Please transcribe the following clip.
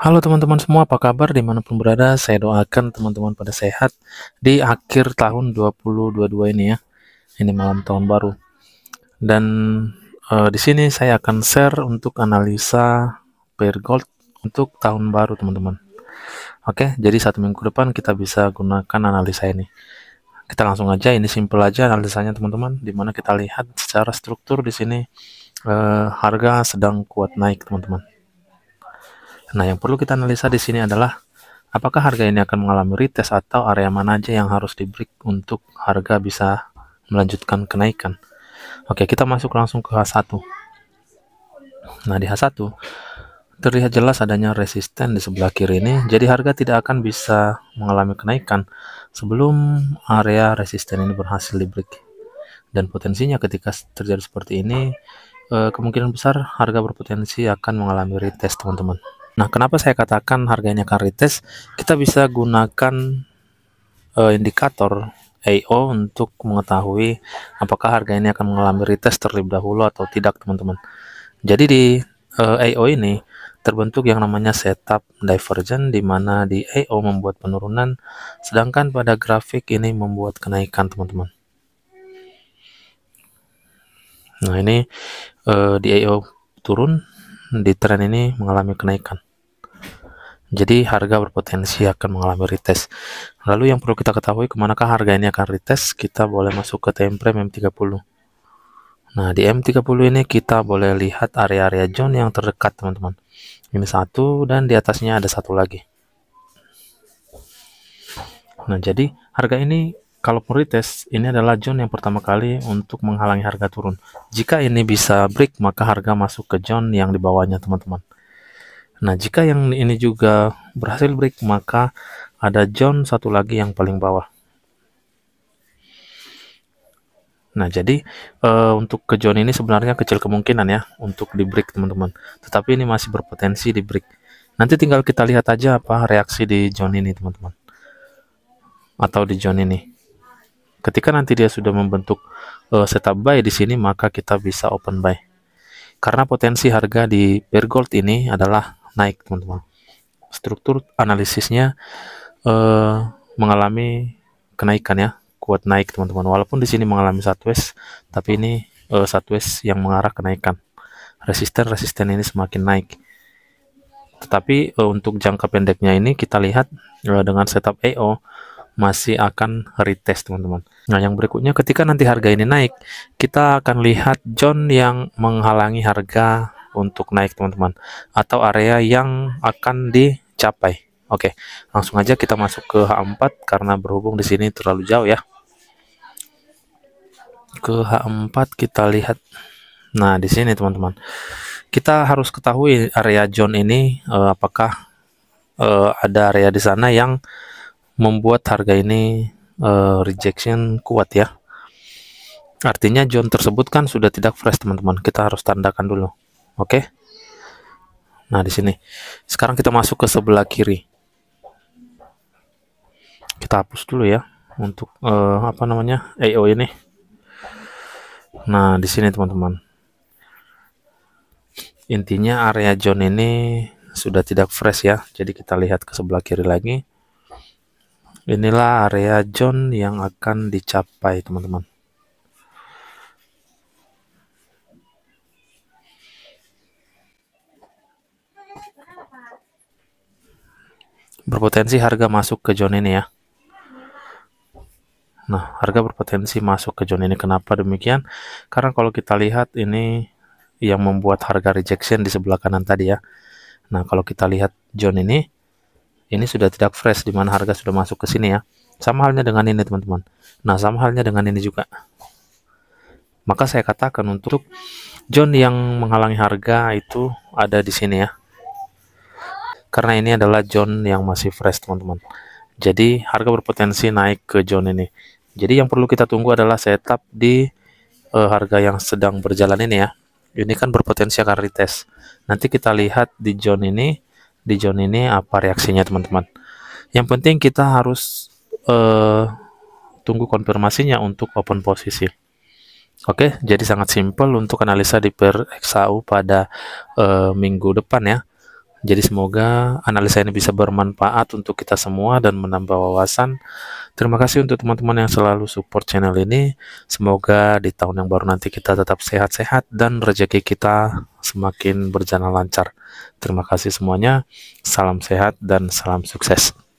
Halo teman-teman semua, apa kabar dimanapun berada? Saya doakan teman-teman pada sehat di akhir tahun 2022 ini ya. Ini malam tahun baru. Dan e, di sini saya akan share untuk analisa pair gold untuk tahun baru teman-teman. Oke, jadi satu minggu depan kita bisa gunakan analisa ini. Kita langsung aja, ini simple aja analisanya teman-teman. Dimana kita lihat secara struktur di sini e, harga sedang kuat naik teman-teman Nah, yang perlu kita analisa di sini adalah apakah harga ini akan mengalami retest atau area mana aja yang harus di break untuk harga bisa melanjutkan kenaikan. Oke, kita masuk langsung ke H1. Nah, di H1 terlihat jelas adanya resisten di sebelah kiri ini, jadi harga tidak akan bisa mengalami kenaikan sebelum area resisten ini berhasil di break. Dan potensinya ketika terjadi seperti ini, eh, kemungkinan besar harga berpotensi akan mengalami retest, teman-teman. Nah, kenapa saya katakan harganya akan retest? Kita bisa gunakan uh, indikator AO untuk mengetahui apakah harga ini akan mengalami retest terlebih dahulu atau tidak, teman-teman. Jadi di uh, eh, AO ini terbentuk yang namanya setup divergent di mana di AO membuat penurunan sedangkan pada grafik ini membuat kenaikan, teman-teman. Nah, ini uh, di AO turun di tren ini mengalami kenaikan. Jadi harga berpotensi akan mengalami retest. Lalu yang perlu kita ketahui kemanakah harga ini akan retest? Kita boleh masuk ke time frame M30. Nah, di M30 ini kita boleh lihat area-area zone yang terdekat, teman-teman. Ini satu dan di atasnya ada satu lagi. Nah, jadi harga ini kalau Kalaupun test, ini adalah John yang pertama kali untuk menghalangi harga turun. Jika ini bisa break, maka harga masuk ke John yang di teman-teman. Nah, jika yang ini juga berhasil break, maka ada John satu lagi yang paling bawah. Nah, jadi e, untuk ke John ini sebenarnya kecil kemungkinan ya untuk di break, teman-teman. Tetapi ini masih berpotensi di break. Nanti tinggal kita lihat aja apa reaksi di John ini, teman-teman. Atau di John ini. Ketika nanti dia sudah membentuk uh, setup buy di sini, maka kita bisa open buy. Karena potensi harga di Bear Gold ini adalah naik, teman-teman. Struktur analisisnya uh, mengalami kenaikan ya, kuat naik, teman-teman. Walaupun di sini mengalami sideways, tapi ini uh, eh, sideways yang mengarah kenaikan. Resisten-resisten ini semakin naik tetapi uh, untuk jangka pendeknya ini kita lihat uh, dengan setup EO masih akan retest teman-teman. Nah yang berikutnya ketika nanti harga ini naik, kita akan lihat John yang menghalangi harga untuk naik teman-teman atau area yang akan dicapai. Oke, langsung aja kita masuk ke H4 karena berhubung di sini terlalu jauh ya. Ke H4 kita lihat. Nah, di sini teman-teman. Kita harus ketahui area John ini uh, apakah uh, ada area di sana yang membuat harga ini uh, rejection kuat ya. Artinya John tersebut kan sudah tidak fresh teman-teman. Kita harus tandakan dulu. Oke. Okay? Nah, di sini. Sekarang kita masuk ke sebelah kiri. Kita hapus dulu ya untuk uh, apa namanya? AO ini. Nah, di sini teman-teman. Intinya area John ini sudah tidak fresh ya. Jadi kita lihat ke sebelah kiri lagi inilah area John yang akan dicapai teman-teman berpotensi harga masuk ke John ini ya nah harga berpotensi masuk ke John ini kenapa demikian karena kalau kita lihat ini yang membuat harga rejection di sebelah kanan tadi ya nah kalau kita lihat John ini ini sudah tidak fresh di mana harga sudah masuk ke sini ya sama halnya dengan ini teman-teman nah sama halnya dengan ini juga maka saya katakan untuk John yang menghalangi harga itu ada di sini ya karena ini adalah John yang masih fresh teman-teman jadi harga berpotensi naik ke John ini jadi yang perlu kita tunggu adalah setup di uh, harga yang sedang berjalan ini ya ini kan berpotensi akan retest nanti kita lihat di John ini di zone ini apa reaksinya teman-teman. Yang penting kita harus uh, tunggu konfirmasinya untuk open posisi. Oke, jadi sangat simpel untuk analisa di per XAU pada uh, minggu depan ya. Jadi semoga analisa ini bisa bermanfaat untuk kita semua dan menambah wawasan. Terima kasih untuk teman-teman yang selalu support channel ini. Semoga di tahun yang baru nanti kita tetap sehat-sehat dan rezeki kita semakin berjalan lancar. Terima kasih semuanya, salam sehat dan salam sukses.